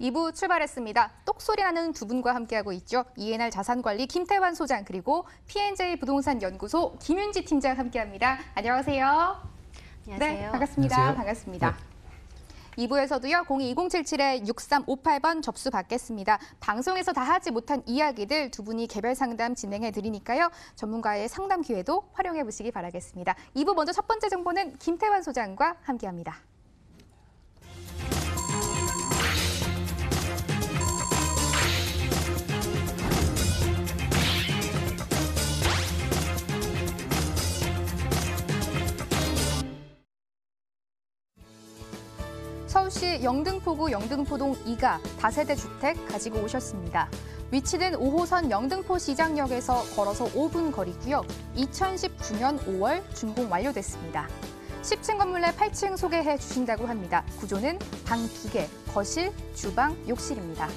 2부 출발했습니다. 똑소리 나는 두 분과 함께하고 있죠. ENR 자산관리 김태환 소장 그리고 PNJ 부동산 연구소 김윤지 팀장 함께합니다. 안녕하세요. 네, 안녕하세요. 네, 반갑습니다. 안녕하세요. 반갑습니다. 네. 2부에서도요. 02077-6358번 접수 받겠습니다. 방송에서 다 하지 못한 이야기들 두 분이 개별 상담 진행해 드리니까요. 전문가의 상담 기회도 활용해 보시기 바라겠습니다. 2부 먼저 첫 번째 정보는 김태환 소장과 함께합니다. 서울시 영등포구 영등포동 2가 다세대 주택 가지고 오셨습니다. 위치는 5호선 영등포 시장역에서 걸어서 5분 거리고요. 2019년 5월 준공 완료됐습니다. 10층 건물내 8층 소개해 주신다고 합니다. 구조는 방 2개, 거실, 주방, 욕실입니다.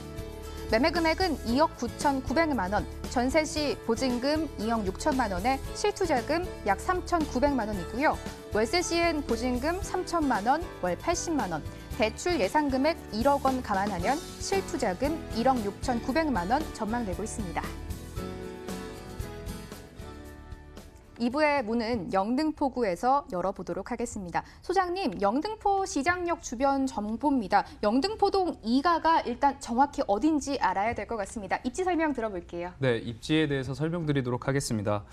매매 금액은 2억 9,900만 원, 전세 시 보증금 2억 6천만 원에 실투자금 약 3,900만 원이고요. 월세 시엔 보증금 3천만 원, 월 80만 원, 대출 예상 금액 1억 원 감안하면 실투자금 1억 6천9백만원 전망되고 있습니다. 2부의 문은 영등포구에서 열어보도록 하겠습니다. 소장님, 영등포 시장역 주변 정보입니다. 영등포동 2가가 일단 정확히 어딘지 알아야 될 것 같습니다. 입지 설명 들어볼게요. 네, 입지에 대해서 설명드리도록 하겠습니다.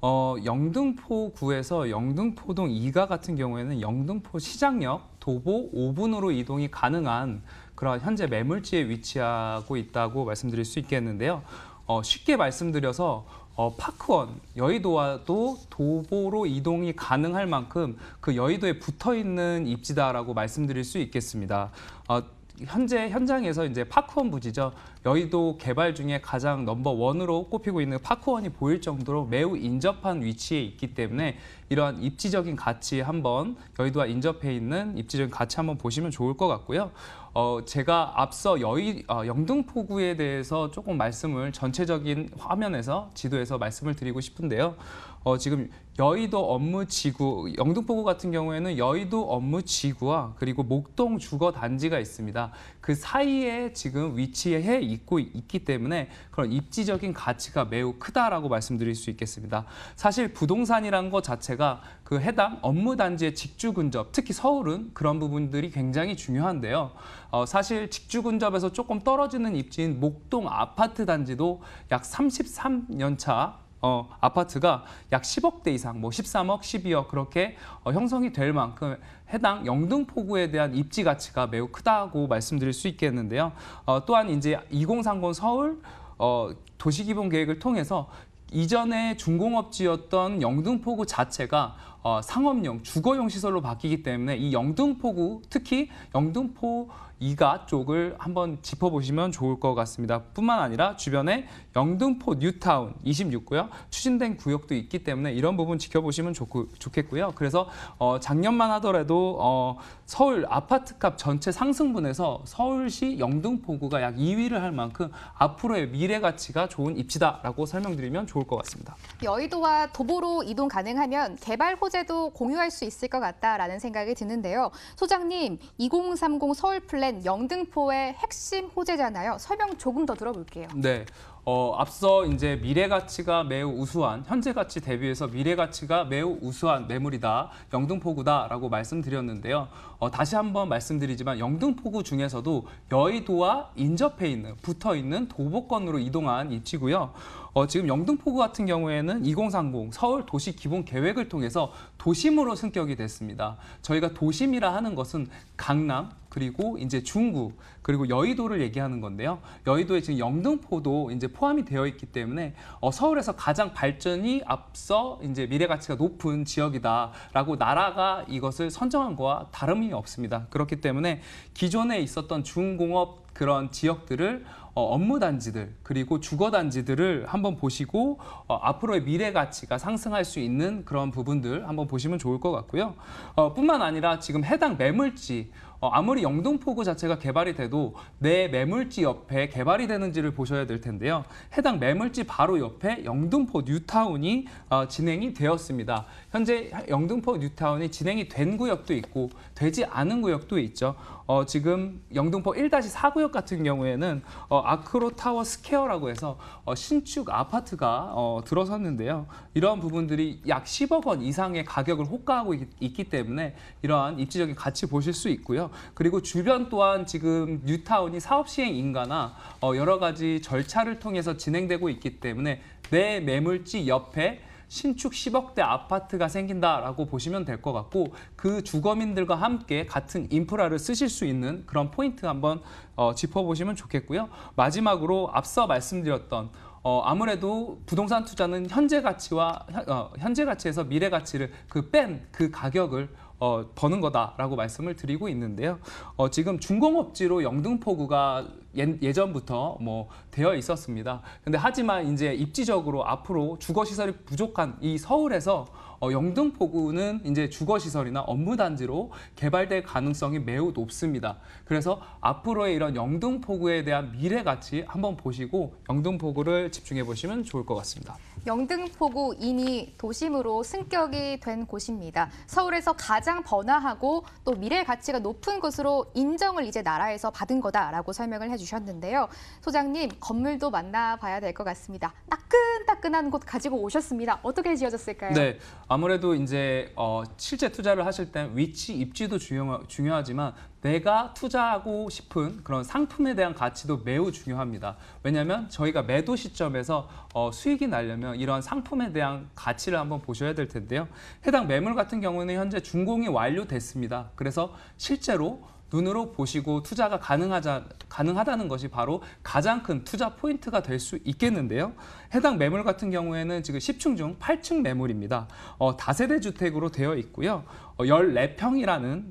어, 영등포구에서 영등포동 2가 같은 경우에는 영등포 시장역 도보 5분으로 이동이 가능한 그런 현재 매물지에 위치하고 있다고 말씀드릴 수 있겠는데요. 어, 쉽게 말씀드려서 어, 파크원, 여의도와도 도보로 이동이 가능할 만큼 그 여의도에 붙어 있는 입지다라고 말씀드릴 수 있겠습니다. 어, 현재 현장에서 이제 파크원 부지죠. 여의도 개발 중에 가장 넘버 원으로 꼽히고 있는 파크원이 보일 정도로 매우 인접한 위치에 있기 때문에 이러한 입지적인 가치 한번 여의도와 인접해 있는 입지적인 가치 한번 보시면 좋을 것 같고요. 어, 제가 앞서 여의 어, 영등포구에 대해서 조금 말씀을 전체적인 화면에서 지도에서 말씀을 드리고 싶은데요. 어, 지금 여의도 업무 지구, 영등포구 같은 경우에는 여의도 업무 지구와 그리고 목동 주거 단지가 있습니다. 그 사이에 지금 위치해 있고 있기 때문에 그런 입지적인 가치가 매우 크다라고 말씀드릴 수 있겠습니다. 사실 부동산이란 것 자체가 그 해당 업무 단지의 직주 근접, 특히 서울은 그런 부분들이 굉장히 중요한데요. 어, 사실 직주근접에서 조금 떨어지는 입지인 목동 아파트 단지도 약 33년차 어, 아파트가 약 10억대 이상, 뭐 13억, 12억 그렇게 어, 형성이 될 만큼 해당 영등포구에 대한 입지 가치가 매우 크다고 말씀드릴 수 있겠는데요. 어, 또한 이제 2030 서울 어, 도시기본 계획을 통해서 이전에 중공업지였던 영등포구 자체가 어, 상업용, 주거용 시설로 바뀌기 때문에 이 영등포구, 특히 영등포 이가 쪽을 한번 짚어보시면 좋을 것 같습니다. 뿐만 아니라 주변에 영등포 뉴타운 26구요. 추진된 구역도 있기 때문에 이런 부분 지켜보시면 좋고, 좋겠고요. 그래서 어, 작년만 하더라도 어, 서울 아파트값 전체 상승분에서 서울시 영등포구가 약 2위를 할 만큼 앞으로의 미래 가치가 좋은 입지다라고 설명드리면 좋을 것 같습니다. 여의도와 도보로 이동 가능하면 개발 호재 소재도 공유할 수 있을 것 같다라는 생각이 드는데요. 소장님, 2030 서울 플랜 영등포의 핵심 호재잖아요. 설명 조금 더 들어볼게요. 네. 어, 앞서 이제 미래 가치가 매우 우수한 현재 가치 대비해서 미래 가치가 매우 우수한 매물이다 영등포구다라고 말씀드렸는데요. 어, 다시 한번 말씀드리지만 영등포구 중에서도 여의도와 인접해 있는 붙어 있는 도보권으로 이동한 입지고요. 어, 지금 영등포구 같은 경우에는 2030 서울 도시 기본 계획을 통해서 도심으로 승격이 됐습니다. 저희가 도심이라 하는 것은 강남, 그리고 이제 중구 그리고 여의도를 얘기하는 건데요. 여의도에 지금 영등포도 이제 포함이 되어 있기 때문에 어, 서울에서 가장 발전이 앞서 이제 미래 가치가 높은 지역이다라고 나라가 이것을 선정한 거와 다름이 없습니다. 그렇기 때문에 기존에 있었던 중공업 그런 지역들을 어, 업무 단지들 그리고 주거 단지들을 한번 보시고 어, 앞으로의 미래 가치가 상승할 수 있는 그런 부분들 한번 보시면 좋을 것 같고요. 어, 뿐만 아니라 지금 해당 매물지 어, 아무리 영등포구 자체가 개발이 돼도 내 매물지 옆에 개발이 되는지를 보셔야 될 텐데요. 해당 매물지 바로 옆에 영등포 뉴타운이 어, 진행이 되었습니다. 현재 영등포 뉴타운이 진행이 된 구역도 있고 되지 않은 구역도 있죠. 어, 지금 영등포 1-4구역 같은 경우에는 어, 아크로 타워 스퀘어라고 해서 어, 신축 아파트가 어, 들어섰는데요. 이러한 부분들이 약 10억 원 이상의 가격을 호가하고 있, 기 때문에 이러한 입지적인 가치 보실 수 있고요. 그리고 주변 또한 지금 뉴타운이 사업 시행 인가나 어, 여러 가지 절차를 통해서 진행되고 있기 때문에 내 매물지 옆에 신축 10억대 아파트가 생긴다라고 보시면 될 것 같고 그 주거민들과 함께 같은 인프라를 쓰실 수 있는 그런 포인트 한번 어, 짚어보시면 좋겠고요. 마지막으로 앞서 말씀드렸던 어, 아무래도 부동산 투자는 현재 가치와 어, 현재 가치에서 미래 가치를 그 뺀그 그 가격을 어, 버는 거다라고 말씀을 드리고 있는데요. 어, 지금 중공업지로 영등포구가 예, 전부터뭐 되어 있었습니다. 근데 하지만 이제 입지적으로 앞으로 주거시설이 부족한 이 서울에서 어, 영등포구는 이제 주거시설이나 업무단지로 개발될 가능성이 매우 높습니다. 그래서 앞으로의 이런 영등포구에 대한 미래 가치 한번 보시고 영등포구를 집중해 보시면 좋을 것 같습니다. 영등포구 이미 도심으로 승격이 된 곳입니다. 서울에서 가장 번화하고 또 미래 가치가 높은 곳으로 인정을 이제 나라에서 받은 거다라고 설명을 해주셨는데요. 소장님 건물도 만나봐야 될 것 같습니다. 따끈 따끈따끈한 곳 가지고 오셨습니다. 어떻게 지어졌을까요? 네, 아무래도 이제 어, 실제 투자를 하실 때 위치, 입지도 중요, 중요하지만 내가 투자하고 싶은 그런 상품에 대한 가치도 매우 중요합니다. 왜냐하면 저희가 매도 시점에서 어, 수익이 나려면 이러한 상품에 대한 가치를 한번 보셔야 될 텐데요. 해당 매물 같은 경우는 현재 준공이 완료됐습니다. 그래서 실제로 눈으로 보시고 투자가 가능하자, 가능하다는 것이 바로 가장 큰 투자 포인트가 될 수 있겠는데요. 해당 매물 같은 경우에는 지금 10층 중 8층 매물입니다. 어, 다세대 주택으로 되어 있고요. 어, 14평이라는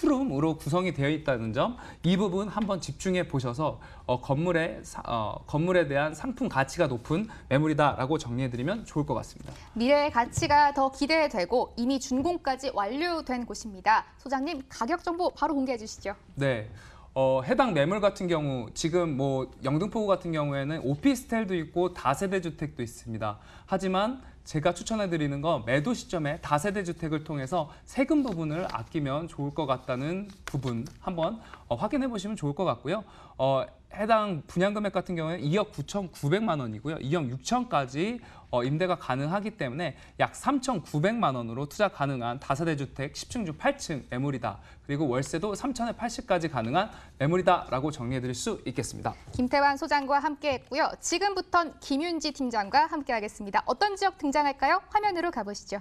푸름으로 구성이 되어 있다는 점 이 부분 한번 집중해 보셔서 어, 건물의 어, 건물에 대한 상품 가치가 높은 매물이다라고 정리해드리면 좋을 것 같습니다. 미래의 가치가 더 기대되고 이미 준공까지 완료된 곳입니다. 소장님 가격 정보 바로 공개해 주시죠. 네. 어, 해당 매물 같은 경우 지금 뭐 영등포구 같은 경우에는 오피스텔도 있고 다세대 주택도 있습니다. 하지만 제가 추천해드리는 건 매도 시점에 다세대 주택을 통해서 세금 부분을 아끼면 좋을 것 같다는 부분 한번 어, 확인해 보시면 좋을 것 같고요. 어, 해당 분양 금액 같은 경우에 는 2억 9,900만 원이고요. 2억 6천까지 어, 임대가 가능하기 때문에 약 3,900만 원으로 투자 가능한 다세대 주택 10층 중 8층 매물이다. 그리고 월세도 3천에 80까지 가능한 매물이다라고 정리해드릴 수 있겠습니다. 김태환 소장과 함께했고요. 지금부턴 김윤지 팀장과 함께하겠습니다. 어떤 지역 등장할까요? 화면으로 가보시죠.